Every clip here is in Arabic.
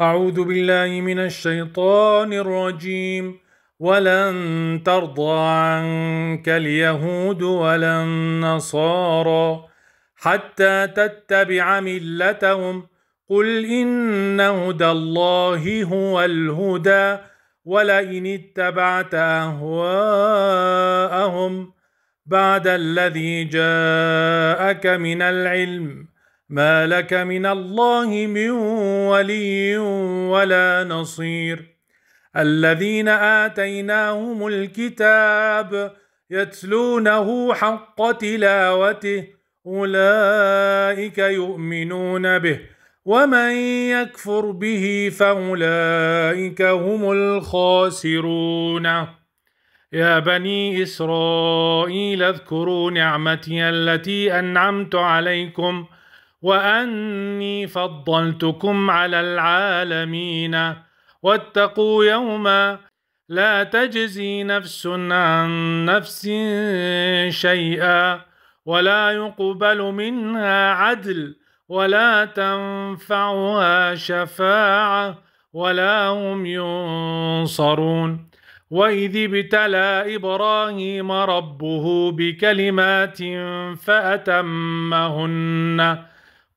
أعوذ بالله من الشيطان الرجيم ولن ترضى عنك اليهود ولا النصارى حتى تتبع ملتهم قل إن هدى الله هو الهدى ولئن اتبعت أهواءهم بعد الذي جاءك من العلم ما لك من الله من ولي ولا نصير الذين آتيناهم الكتاب يتلونه حق تلاوته أولئك يؤمنون به ومن يكفر به فأولئك هم الخاسرون يا بني إسرائيل اذكروا نعمتي التي أنعمت عليكم ۖ واني فضلتكم على العالمين واتقوا يوما لا تجزي نفس عن نفس شيئا ولا يقبل منها عدل ولا تنفعها شفاعه ولا هم ينصرون واذ ابتلى ابراهيم ربه بكلمات فاتمهن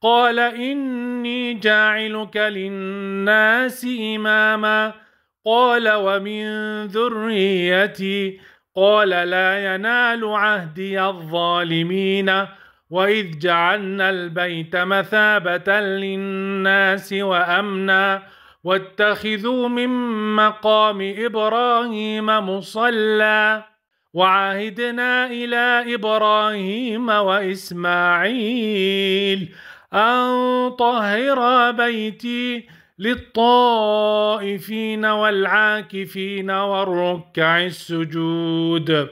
قال إني جاعلك للناس إماما قال ومن ذريتي قال لا ينال عهدي الظالمين وإذ جعلنا البيت مثابة للناس وأمنا واتخذوا من مقام إبراهيم مصلى وعهدنا إلى إبراهيم وإسماعيل أن طهر بيتي للطائفين والعاكفين والركع السجود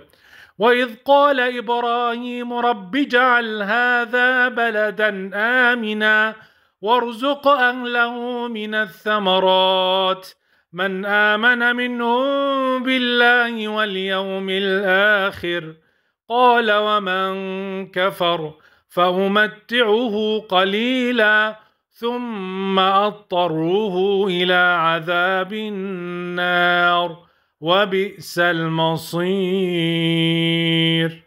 وإذ قال إبراهيم رب جعل هذا بلدا آمنا وارزق أهله من الثمرات من آمن منهم بالله واليوم الآخر قال ومن كفر فأمتعه قليلا ثم اضطره إلى عذاب النار وبئس المصير